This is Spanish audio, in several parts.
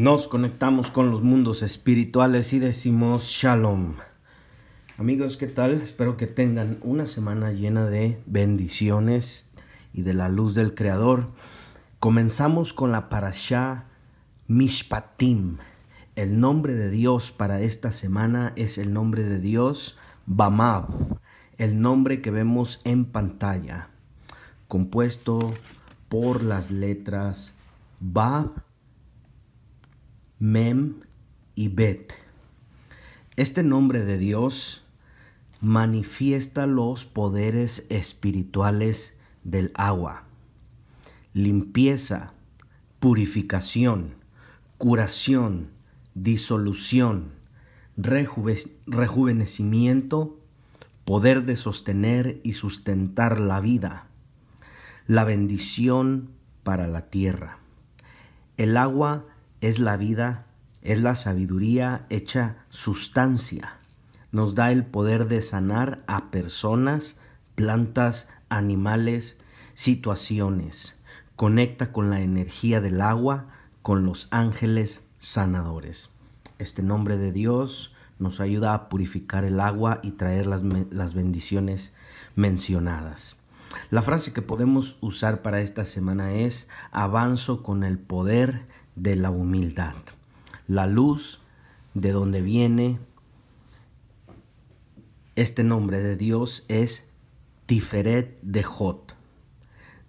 Nos conectamos con los mundos espirituales y decimos shalom. Amigos, ¿qué tal? Espero que tengan una semana llena de bendiciones y de la luz del Creador. Comenzamos con la parasha Mishpatim. El nombre de Dios para esta semana es el nombre de Dios Bamab, el nombre que vemos en pantalla, compuesto por las letras Ba Mem y Bet. Este nombre de Dios manifiesta los poderes espirituales del agua, limpieza, purificación, curación, disolución, rejuvenecimiento, poder de sostener y sustentar la vida, la bendición para la tierra. El agua es la vida, es la sabiduría hecha sustancia. Nos da el poder de sanar a personas, plantas, animales, situaciones. Conecta con la energía del agua, con los ángeles sanadores. Este nombre de Dios nos ayuda a purificar el agua y traer las, bendiciones mencionadas. La frase que podemos usar para esta semana es, avanzo con el poder de la humildad. La luz de donde viene este nombre de Dios es Tiferet de Jot.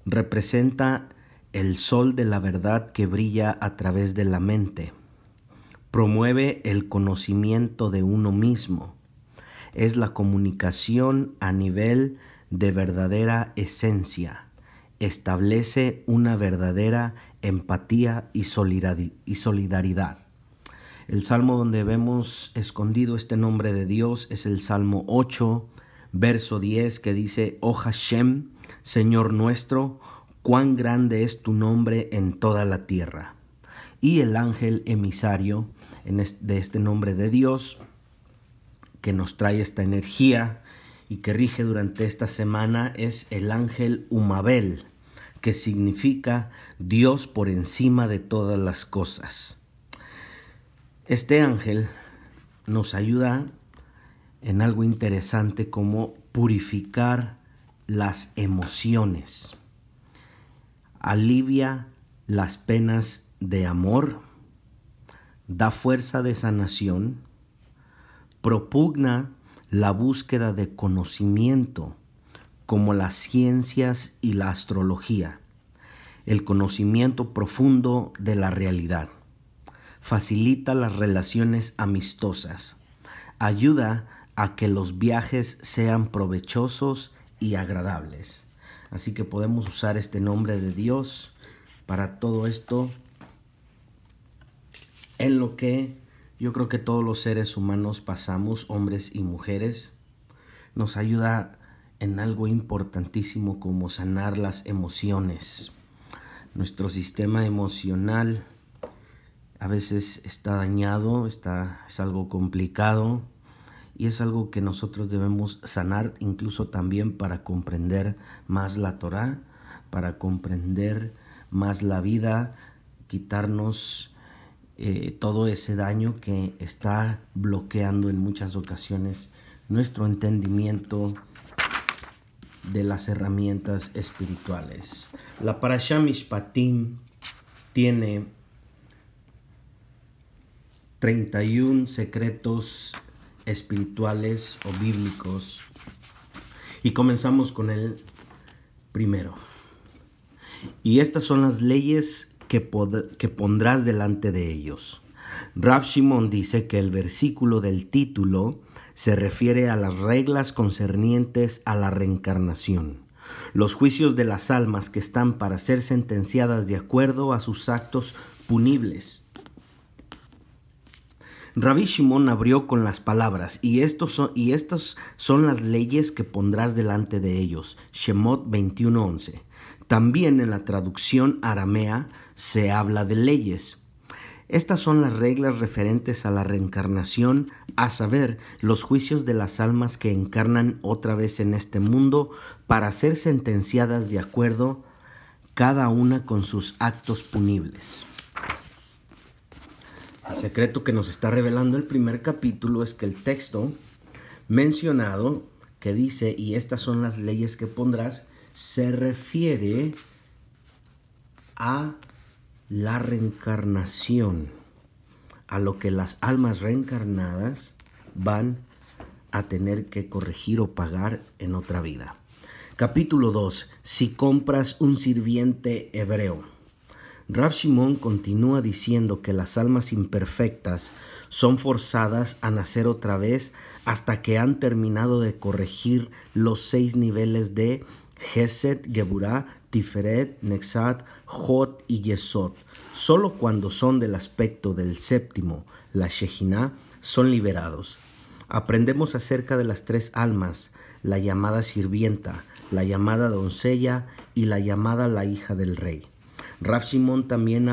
Representa el sol de la verdad que brilla a través de la mente. Promueve el conocimiento de uno mismo. Es la comunicación a nivel de verdadera esencia. Establece una verdadera empatía y solidaridad. El salmo donde vemos escondido este nombre de Dios es el Salmo 8, verso 10, que dice, Oh Hashem, Señor nuestro, cuán grande es tu nombre en toda la tierra. Y el ángel emisario de este nombre de Dios, que nos trae esta energía y que rige durante esta semana, es el ángel Umabel que significa Dios por encima de todas las cosas. Este ángel nos ayuda en algo interesante como purificar las emociones, alivia las penas de amor, da fuerza de sanación, propugna la búsqueda de conocimiento, como las ciencias y la astrología, el conocimiento profundo de la realidad. Facilita las relaciones amistosas. Ayuda a que los viajes sean provechosos y agradables. Así que podemos usar este nombre de Dios para todo esto en lo que yo creo que todos los seres humanos pasamos, hombres y mujeres. Nos ayuda a en algo importantísimo como sanar las emociones. Nuestro sistema emocional a veces está dañado, está, es algo complicado y es algo que nosotros debemos sanar incluso también para comprender más la Torah, para comprender más la vida, quitarnos eh, todo ese daño que está bloqueando en muchas ocasiones nuestro entendimiento, de las herramientas espirituales. La Parashá Mishpatim tiene 31 secretos espirituales o bíblicos. Y comenzamos con el primero. Y estas son las leyes que, que pondrás delante de ellos. Rav Shimon dice que el versículo del título se refiere a las reglas concernientes a la reencarnación, los juicios de las almas que están para ser sentenciadas de acuerdo a sus actos punibles. Rabbi Shimon abrió con las palabras, y, estos son, y estas son las leyes que pondrás delante de ellos. Shemot 21:11. También en la traducción aramea se habla de leyes, estas son las reglas referentes a la reencarnación, a saber, los juicios de las almas que encarnan otra vez en este mundo para ser sentenciadas de acuerdo cada una con sus actos punibles. El secreto que nos está revelando el primer capítulo es que el texto mencionado que dice, y estas son las leyes que pondrás, se refiere a la reencarnación, a lo que las almas reencarnadas van a tener que corregir o pagar en otra vida. Capítulo 2. Si compras un sirviente hebreo. Rav Shimon continúa diciendo que las almas imperfectas son forzadas a nacer otra vez hasta que han terminado de corregir los seis niveles de Geset, Geburah, Tiferet, Nexat, Jot y Yesod. Solo cuando son del aspecto del séptimo, la Shejiná, son liberados. Aprendemos acerca de las tres almas, la llamada sirvienta, la llamada doncella y la llamada la hija del rey. Raf Shimon también,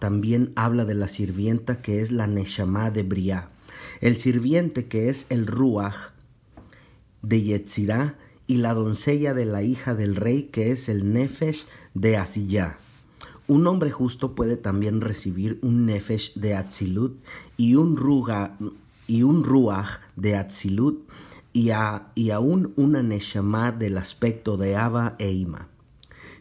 también habla de la sirvienta que es la Neshama de Briá, el sirviente que es el Ruach de Yetzirah y la doncella de la hija del rey, que es el Nefesh de Asiyá. Un hombre justo puede también recibir un Nefesh de Atzilut y un, ruga, y un Ruach de Atzilut y, y aún una Neshama del aspecto de Abba e Ima.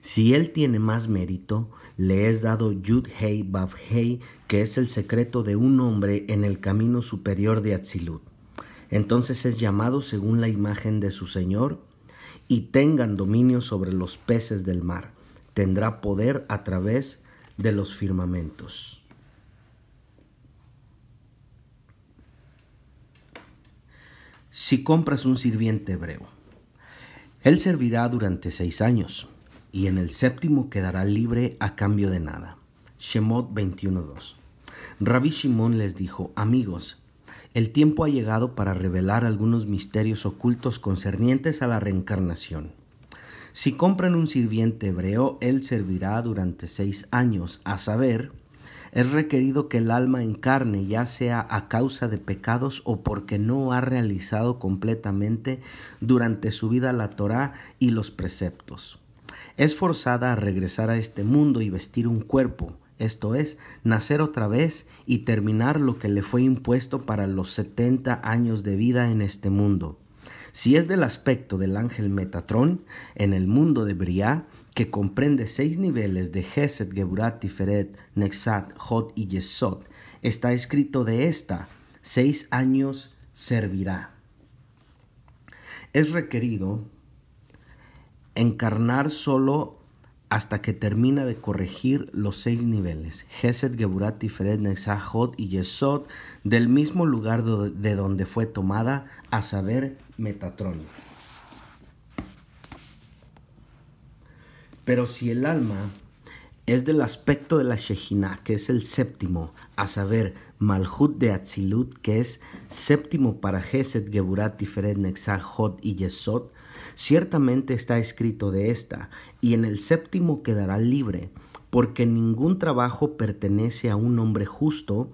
Si él tiene más mérito, le es dado Yud Hei Bab Hei, que es el secreto de un hombre en el camino superior de Atzilut. Entonces es llamado según la imagen de su Señor y tengan dominio sobre los peces del mar. Tendrá poder a través de los firmamentos. Si compras un sirviente hebreo, él servirá durante seis años y en el séptimo quedará libre a cambio de nada. Shemot 21.2. Rabbi Shimon les dijo, amigos, el tiempo ha llegado para revelar algunos misterios ocultos concernientes a la reencarnación. Si compran un sirviente hebreo, él servirá durante seis años, a saber, es requerido que el alma encarne, ya sea a causa de pecados o porque no ha realizado completamente durante su vida la Torá y los preceptos. Es forzada a regresar a este mundo y vestir un cuerpo, esto es, nacer otra vez y terminar lo que le fue impuesto para los 70 años de vida en este mundo. Si es del aspecto del ángel Metatrón, en el mundo de Briah, que comprende seis niveles de Geset, Geburat, Tiferet, Nexat, Hot y Yesod, está escrito de esta, seis años servirá. Es requerido encarnar solo hasta que termina de corregir los seis niveles, Geset, Geburat, Tiferet, Nexajot y Yesod, del mismo lugar de donde fue tomada, a saber, Metatron. Pero si el alma es del aspecto de la Shejina, que es el séptimo, a saber, Malhut de Atzilut, que es séptimo para Geset, Geburat, Tiferet, y Yesod, Ciertamente está escrito de ésta, y en el séptimo quedará libre, porque ningún trabajo pertenece a un hombre justo,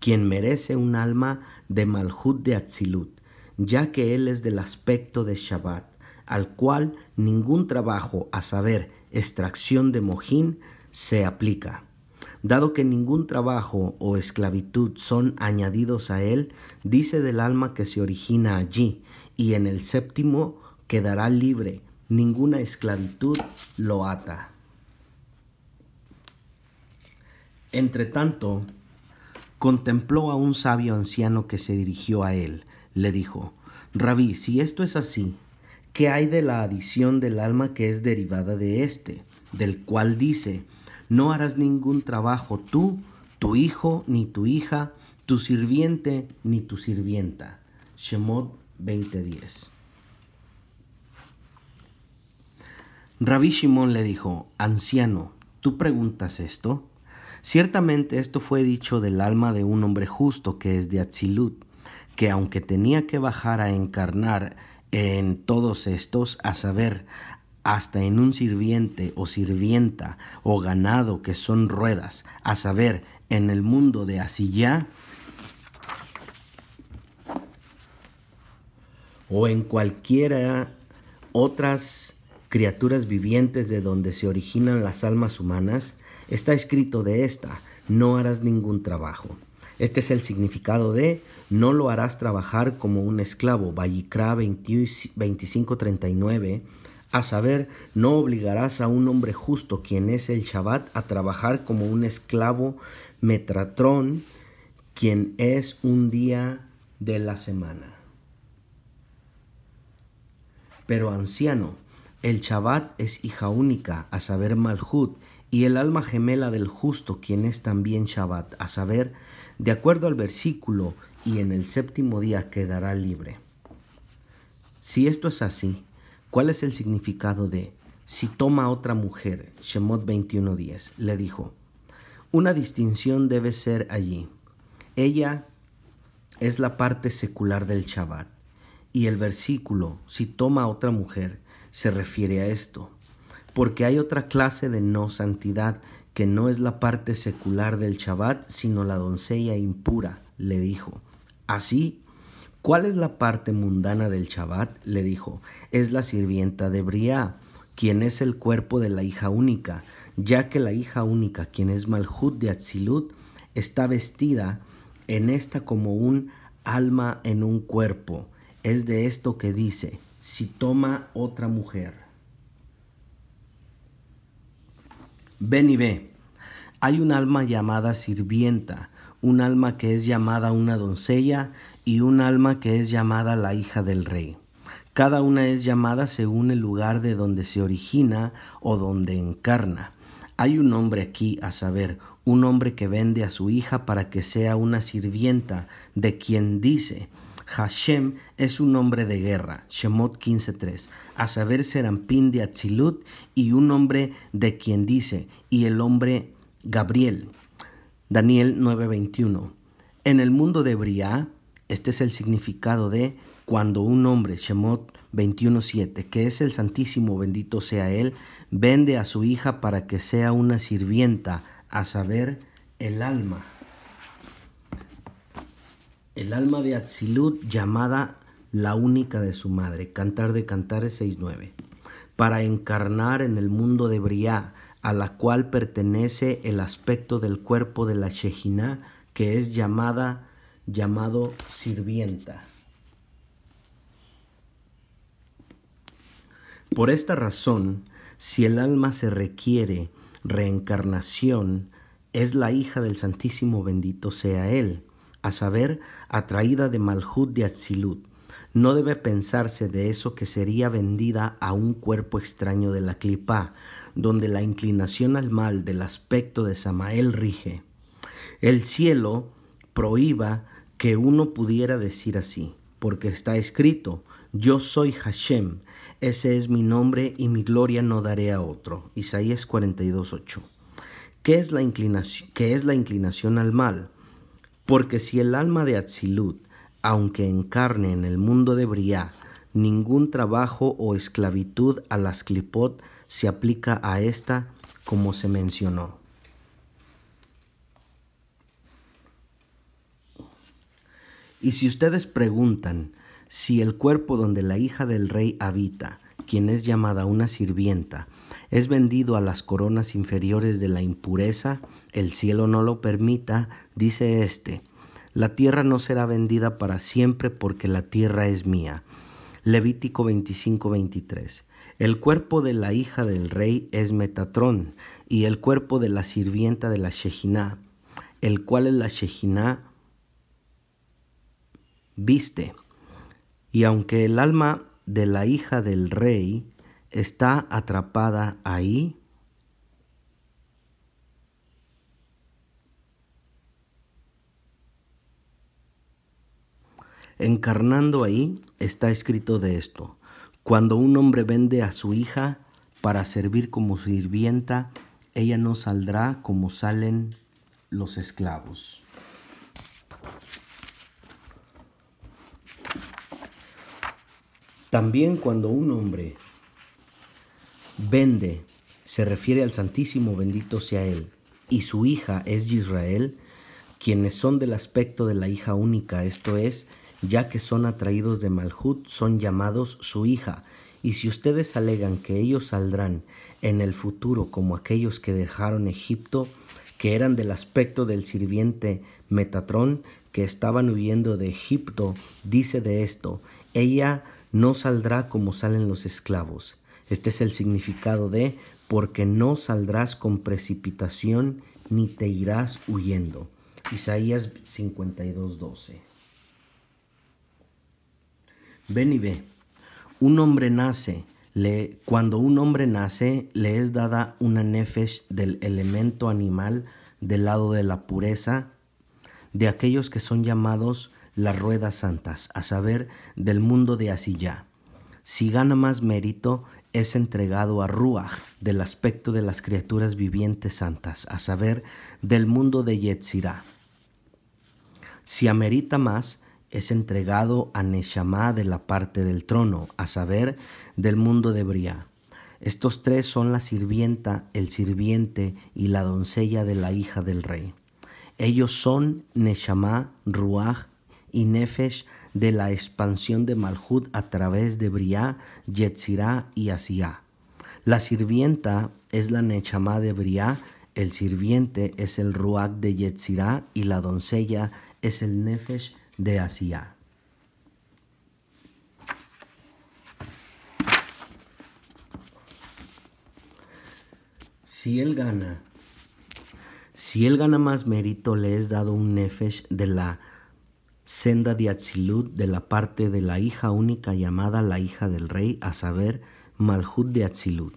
quien merece un alma de Malhut de Atzilut, ya que él es del aspecto de Shabbat, al cual ningún trabajo, a saber, extracción de mojín, se aplica. Dado que ningún trabajo o esclavitud son añadidos a él, dice del alma que se origina allí, y en el séptimo quedará libre, ninguna esclavitud lo ata. Entre tanto, contempló a un sabio anciano que se dirigió a él. Le dijo, Rabí, si esto es así, ¿qué hay de la adición del alma que es derivada de éste, del cual dice, no harás ningún trabajo tú, tu hijo, ni tu hija, tu sirviente, ni tu sirvienta? Shemot 20:10. Rabí Shimón le dijo, Anciano, ¿tú preguntas esto? Ciertamente esto fue dicho del alma de un hombre justo que es de Atzilut, que aunque tenía que bajar a encarnar en todos estos, a saber, hasta en un sirviente o sirvienta o ganado que son ruedas, a saber, en el mundo de Asiyá, o en cualquiera otras criaturas vivientes de donde se originan las almas humanas, está escrito de esta, no harás ningún trabajo. Este es el significado de no lo harás trabajar como un esclavo, Vallicra 2539, a saber, no obligarás a un hombre justo, quien es el Shabbat, a trabajar como un esclavo metratrón, quien es un día de la semana. Pero anciano, el Shabbat es hija única, a saber, Malhut, y el alma gemela del justo, quien es también Shabbat, a saber, de acuerdo al versículo, y en el séptimo día quedará libre. Si esto es así, ¿cuál es el significado de si toma otra mujer? Shemot 21:10 le dijo, una distinción debe ser allí. Ella es la parte secular del Shabbat, y el versículo, si toma otra mujer, se refiere a esto, porque hay otra clase de no santidad que no es la parte secular del Shabbat, sino la doncella impura, le dijo. Así, ¿cuál es la parte mundana del Shabbat? le dijo, es la sirvienta de Briá, quien es el cuerpo de la hija única, ya que la hija única, quien es Malhut de Atzilut, está vestida en esta como un alma en un cuerpo. Es de esto que dice, si toma otra mujer. Ven y ve. Hay un alma llamada sirvienta, un alma que es llamada una doncella y un alma que es llamada la hija del rey. Cada una es llamada según el lugar de donde se origina o donde encarna. Hay un hombre aquí, a saber, un hombre que vende a su hija para que sea una sirvienta, de quien dice, Hashem es un hombre de guerra, Shemot 15.3, a saber Serampín de Atzilut y un hombre de quien dice, y el hombre Gabriel, Daniel 9.21. En el mundo de Briá, este es el significado de cuando un hombre, Shemot 21.7, que es el Santísimo, bendito sea él, vende a su hija para que sea una sirvienta, a saber, el alma. El alma de Atsilut llamada la única de su madre, Cantar de Cantares 6.9, para encarnar en el mundo de Briá, a la cual pertenece el aspecto del cuerpo de la Shejina, que es llamada, llamado sirvienta. Por esta razón, si el alma se requiere reencarnación, es la hija del Santísimo bendito sea Él a saber, atraída de Malhut de azilut, No debe pensarse de eso que sería vendida a un cuerpo extraño de la clipa, donde la inclinación al mal del aspecto de Samael rige. El cielo prohíba que uno pudiera decir así, porque está escrito, yo soy Hashem, ese es mi nombre y mi gloria no daré a otro. Isaías 42.8. ¿Qué es, la inclinación, ¿Qué es la inclinación al mal? Porque si el alma de Atsilud, aunque encarne en el mundo de Briá, ningún trabajo o esclavitud a las clipot se aplica a esta, como se mencionó. Y si ustedes preguntan si el cuerpo donde la hija del rey habita, quien es llamada una sirvienta, es vendido a las coronas inferiores de la impureza, el cielo no lo permita, dice éste, la tierra no será vendida para siempre porque la tierra es mía. Levítico 25:23. El cuerpo de la hija del rey es Metatrón, y el cuerpo de la sirvienta de la Shejiná, el cual es la Shejiná, viste. Y aunque el alma de la hija del rey está atrapada ahí. Encarnando ahí está escrito de esto. Cuando un hombre vende a su hija para servir como sirvienta, ella no saldrá como salen los esclavos. También cuando un hombre Vende se refiere al Santísimo, bendito sea Él, y su hija es Israel, quienes son del aspecto de la hija única, esto es, ya que son atraídos de Malhut, son llamados su hija. Y si ustedes alegan que ellos saldrán en el futuro como aquellos que dejaron Egipto, que eran del aspecto del sirviente Metatrón, que estaban huyendo de Egipto, dice de esto, ella no saldrá como salen los esclavos. Este es el significado de porque no saldrás con precipitación ni te irás huyendo. Isaías 52:12. Ven y ve. Un hombre nace, le, cuando un hombre nace, le es dada una nefesh del elemento animal del lado de la pureza de aquellos que son llamados las ruedas santas, a saber, del mundo de así ya. Si gana más mérito, es entregado a Ruach del aspecto de las criaturas vivientes santas, a saber, del mundo de Yetzirah. Si amerita más, es entregado a Neshama de la parte del trono, a saber, del mundo de Briah. Estos tres son la sirvienta, el sirviente y la doncella de la hija del rey. Ellos son Neshama, Ruach y Nefesh de la expansión de Malhud a través de Briá, Yetzirá y Asiá. La sirvienta es la Nechamá de Briá, el sirviente es el Ruach de Yetzirá y la doncella es el Nefesh de Asiá. Si él gana, si él gana más mérito, le es dado un Nefesh de la senda de Atzilut de la parte de la hija única llamada la hija del rey, a saber, Malhut de Atzilut.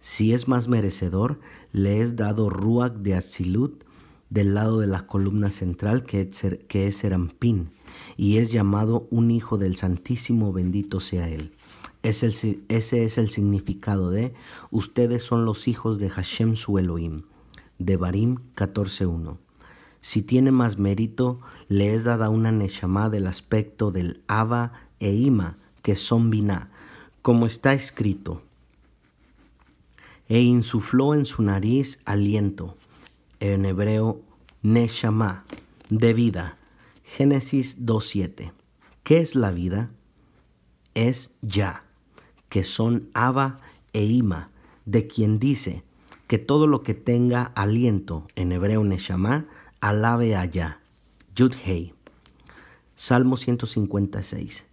Si es más merecedor, le es dado Ruach de Atzilut del lado de la columna central que es Serampín y es llamado un hijo del Santísimo, bendito sea él. Es ese es el significado de ustedes son los hijos de Hashem su Elohim. De Barim 14.1. Si tiene más mérito, le es dada una Neshama del aspecto del Abba e Ima, que son Biná, como está escrito. E insufló en su nariz aliento, en hebreo Neshama, de vida. Génesis 2.7. ¿Qué es la vida? Es Ya, que son Abba e Ima, de quien dice que todo lo que tenga aliento, en hebreo Neshama, Alabe allá. Yudhei. Salmo 156.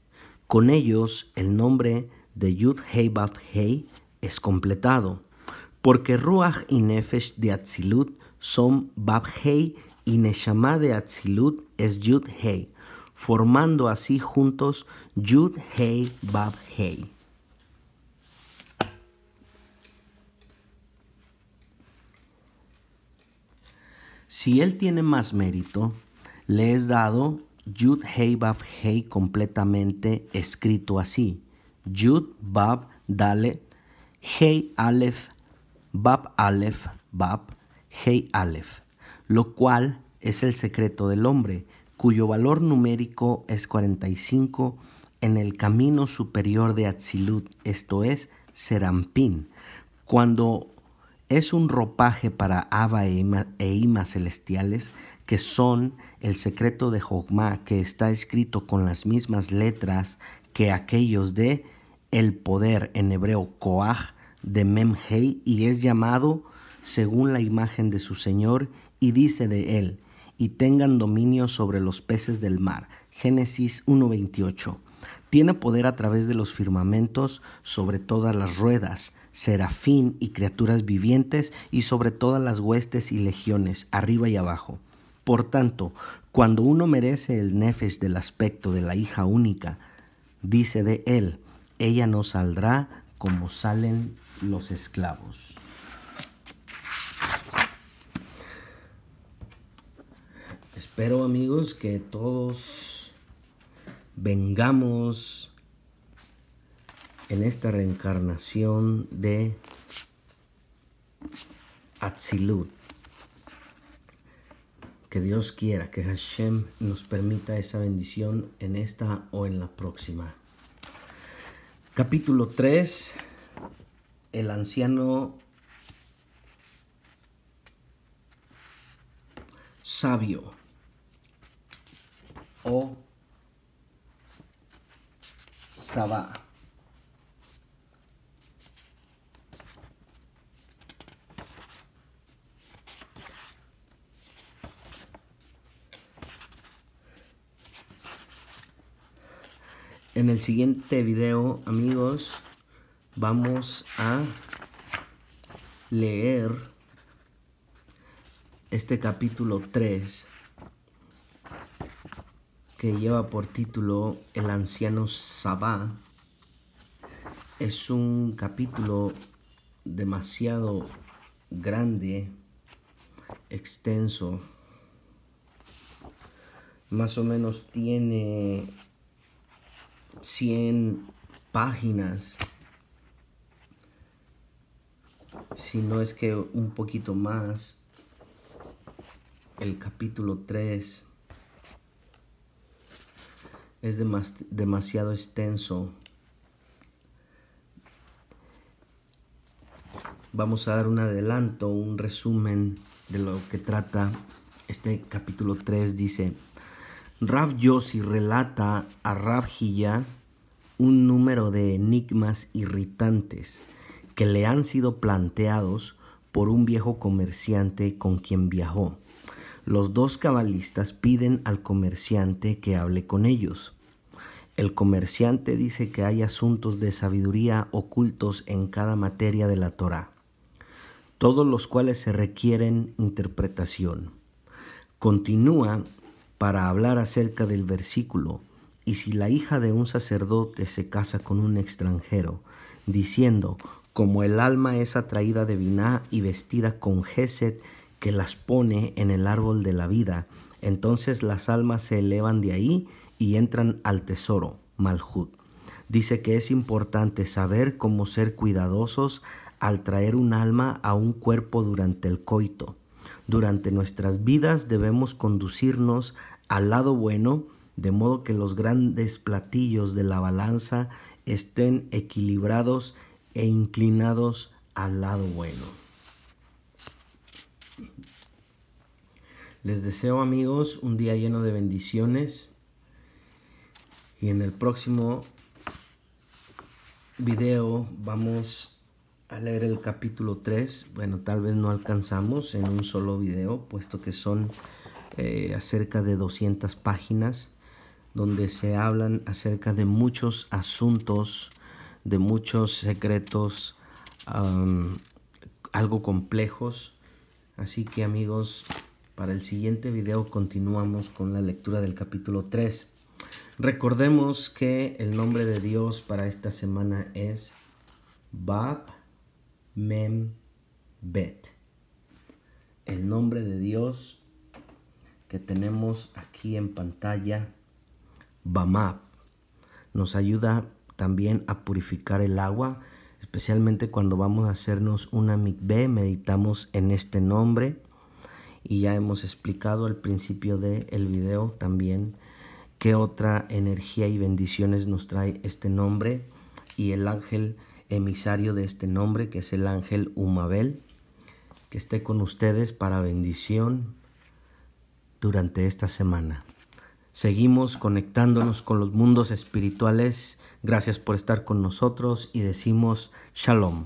Con ellos el nombre de Yud-Hei-Bab-Hei es completado, porque Ruach y Nefesh de Atzilut son Bab-Hei y Neshama de Atzilut es Yud-Hei, formando así juntos Yud-Hei-Bab-Hei. Si él tiene más mérito, le es dado Yud Hei Bab Hei completamente escrito así. Yud Bab Dale Hei alef Bab alef Bab Hei alef lo cual es el secreto del hombre, cuyo valor numérico es 45 en el camino superior de Atzilut, esto es Serampín. Cuando es un ropaje para Ava e, e Ima, celestiales que son el secreto de Jogma que está escrito con las mismas letras que aquellos de el poder en hebreo Koach de Memhei y es llamado según la imagen de su Señor y dice de él y tengan dominio sobre los peces del mar. Génesis 1:28. Tiene poder a través de los firmamentos sobre todas las ruedas serafín y criaturas vivientes y sobre todas las huestes y legiones, arriba y abajo. Por tanto, cuando uno merece el nefes del aspecto de la hija única, dice de él, ella no saldrá como salen los esclavos. Espero amigos que todos vengamos en esta reencarnación de Atzilut. Que Dios quiera que Hashem nos permita esa bendición en esta o en la próxima. Capítulo 3. El anciano sabio o Sabá. En el siguiente video, amigos, vamos a leer este capítulo 3 que lleva por título El anciano Sabá. Es un capítulo demasiado grande, extenso. Más o menos tiene 100 páginas, si no es que un poquito más, el capítulo 3 es demasiado extenso. Vamos a dar un adelanto, un resumen de lo que trata este capítulo 3. Dice, Rav Yossi relata a Rav Hiyá un número de enigmas irritantes que le han sido planteados por un viejo comerciante con quien viajó. Los dos cabalistas piden al comerciante que hable con ellos. El comerciante dice que hay asuntos de sabiduría ocultos en cada materia de la Torá, todos los cuales se requieren interpretación. Continúa para hablar acerca del versículo, y si la hija de un sacerdote se casa con un extranjero, diciendo, como el alma es atraída de Biná y vestida con Geset, que las pone en el árbol de la vida, entonces las almas se elevan de ahí y entran al tesoro, Malhut. Dice que es importante saber cómo ser cuidadosos al traer un alma a un cuerpo durante el coito. Durante nuestras vidas debemos conducirnos al lado bueno, de modo que los grandes platillos de la balanza estén equilibrados e inclinados al lado bueno. Les deseo amigos un día lleno de bendiciones y en el próximo video vamos a leer el capítulo 3. Bueno, tal vez no alcanzamos en un solo video, puesto que son eh, acerca de 200 páginas, donde se hablan acerca de muchos asuntos, de muchos secretos, algo complejos. Así que amigos, para el siguiente video continuamos con la lectura del capítulo 3. Recordemos que el nombre de Dios para esta semana es Bab Membet. El nombre de Dios que tenemos aquí en pantalla, Bamab, nos ayuda también a purificar el agua, especialmente cuando vamos a hacernos una mikveh, meditamos en este nombre y ya hemos explicado al principio del video también qué otra energía y bendiciones nos trae este nombre y el ángel emisario de este nombre, que es el ángel Umabel, que esté con ustedes para bendición durante esta semana. Seguimos conectándonos con los mundos espirituales. Gracias por estar con nosotros y decimos shalom.